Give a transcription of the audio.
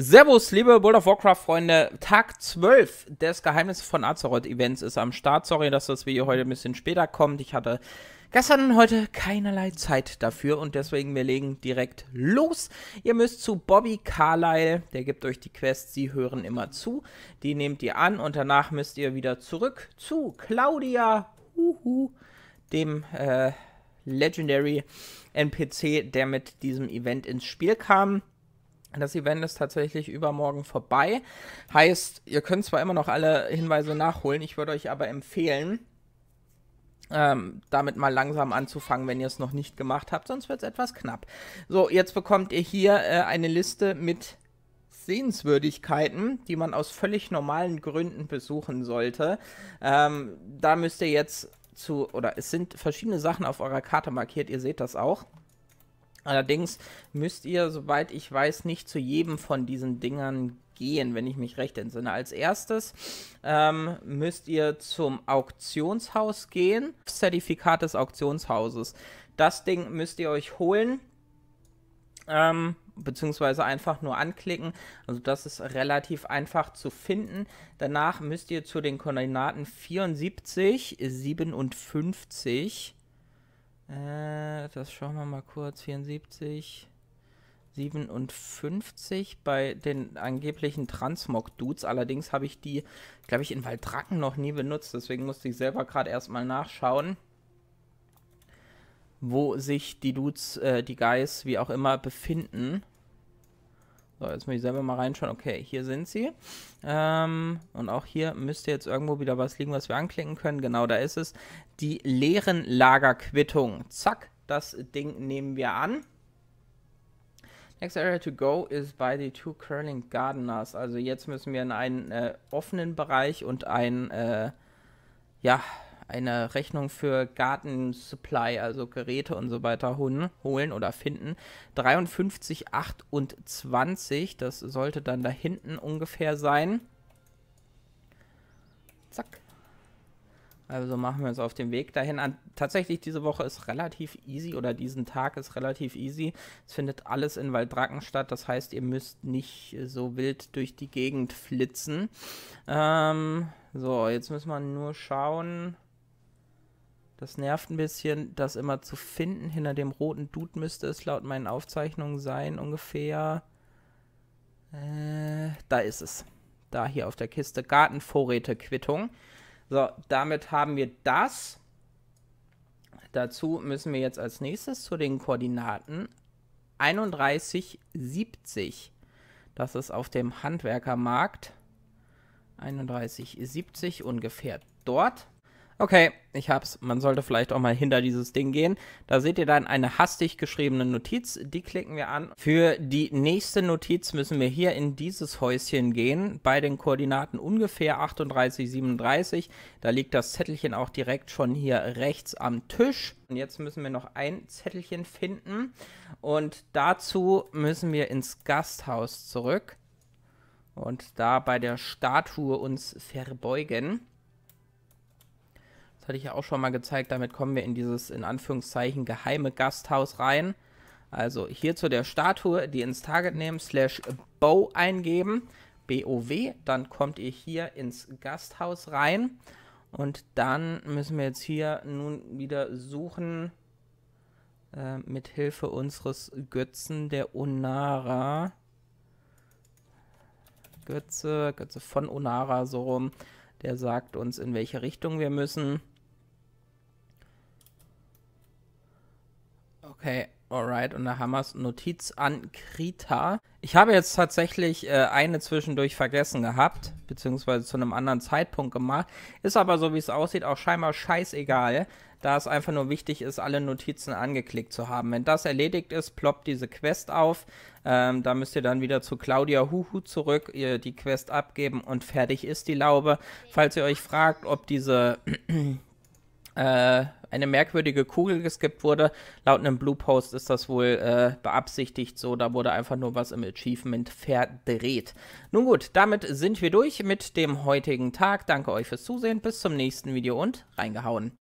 Servus, liebe World of Warcraft-Freunde. Tag 12 des Geheimnisses von Azeroth-Events ist am Start. Sorry, dass das Video heute ein bisschen später kommt. Ich hatte gestern und heute keinerlei Zeit dafür und deswegen wir legen direkt los. Ihr müsst zu Bobby Carlyle, der gibt euch die Quest, sie hören immer zu. Die nehmt ihr an und danach müsst ihr wieder zurück zu Claudia, huhu, dem äh, Legendary NPC, der mit diesem Event ins Spiel kam. Das Event ist tatsächlich übermorgen vorbei. Heißt, ihr könnt zwar immer noch alle Hinweise nachholen, ich würde euch aber empfehlen, ähm, damit mal langsam anzufangen, wenn ihr es noch nicht gemacht habt, sonst wird es etwas knapp. So, jetzt bekommt ihr hier äh, eine Liste mit Sehenswürdigkeiten, die man aus völlig normalen Gründen besuchen sollte. Ähm, da müsst ihr jetzt zu, oder es sind verschiedene Sachen auf eurer Karte markiert, ihr seht das auch. Allerdings müsst ihr, soweit ich weiß, nicht zu jedem von diesen Dingern gehen, wenn ich mich recht entsinne. Als erstes ähm, müsst ihr zum Auktionshaus gehen, Zertifikat des Auktionshauses. Das Ding müsst ihr euch holen. Ähm, beziehungsweise einfach nur anklicken. Also das ist relativ einfach zu finden. Danach müsst ihr zu den Koordinaten 74, 57 äh, das schauen wir mal kurz. 74, 57 bei den angeblichen Transmog-Dudes. Allerdings habe ich die, glaube ich, in Waldracken noch nie benutzt. Deswegen musste ich selber gerade erstmal nachschauen, wo sich die Dudes, äh, die Guys, wie auch immer, befinden. So, jetzt muss ich selber mal reinschauen. Okay, hier sind sie. Ähm, und auch hier müsste jetzt irgendwo wieder was liegen, was wir anklicken können. Genau, da ist es. Die leeren Lagerquittung. Zack, das Ding nehmen wir an. Next area to go is by the two curling gardeners. Also jetzt müssen wir in einen äh, offenen Bereich und einen, äh, ja, eine Rechnung für Garten Supply, also Geräte und so weiter holen, holen oder finden. 53,28, das sollte dann da hinten ungefähr sein. Zack. Also machen wir uns auf den Weg dahin an. Tatsächlich, diese Woche ist relativ easy oder diesen Tag ist relativ easy. Es findet alles in Waldracken statt. Das heißt, ihr müsst nicht so wild durch die Gegend flitzen. Ähm, so, jetzt müssen wir nur schauen. Das nervt ein bisschen, das immer zu finden. Hinter dem roten Dude müsste es laut meinen Aufzeichnungen sein, ungefähr. Äh, da ist es. Da hier auf der Kiste Gartenvorrätequittung. So, damit haben wir das. Dazu müssen wir jetzt als nächstes zu den Koordinaten 3170. Das ist auf dem Handwerkermarkt. 3170 ungefähr dort. Okay, ich hab's. Man sollte vielleicht auch mal hinter dieses Ding gehen. Da seht ihr dann eine hastig geschriebene Notiz. Die klicken wir an. Für die nächste Notiz müssen wir hier in dieses Häuschen gehen. Bei den Koordinaten ungefähr 38, 37. Da liegt das Zettelchen auch direkt schon hier rechts am Tisch. Und jetzt müssen wir noch ein Zettelchen finden. Und dazu müssen wir ins Gasthaus zurück. Und da bei der Statue uns verbeugen hatte ich ja auch schon mal gezeigt. Damit kommen wir in dieses in Anführungszeichen geheime Gasthaus rein. Also hier zu der Statue, die ins Target nehmen, slash Bow eingeben, B-O-W, dann kommt ihr hier ins Gasthaus rein und dann müssen wir jetzt hier nun wieder suchen äh, mit Hilfe unseres Götzen der Onara. Götze, Götze von Onara so rum, der sagt uns in welche Richtung wir müssen. Okay, alright. Und da haben wir es. Notiz an Krita. Ich habe jetzt tatsächlich äh, eine zwischendurch vergessen gehabt, beziehungsweise zu einem anderen Zeitpunkt gemacht. Ist aber so, wie es aussieht, auch scheinbar scheißegal, da es einfach nur wichtig ist, alle Notizen angeklickt zu haben. Wenn das erledigt ist, ploppt diese Quest auf. Ähm, da müsst ihr dann wieder zu Claudia Huhu zurück, ihr die Quest abgeben und fertig ist die Laube. Falls ihr euch fragt, ob diese äh, eine merkwürdige Kugel geskippt wurde. Laut einem Blue Post ist das wohl äh, beabsichtigt so, da wurde einfach nur was im Achievement verdreht. Nun gut, damit sind wir durch mit dem heutigen Tag. Danke euch fürs Zusehen, bis zum nächsten Video und reingehauen.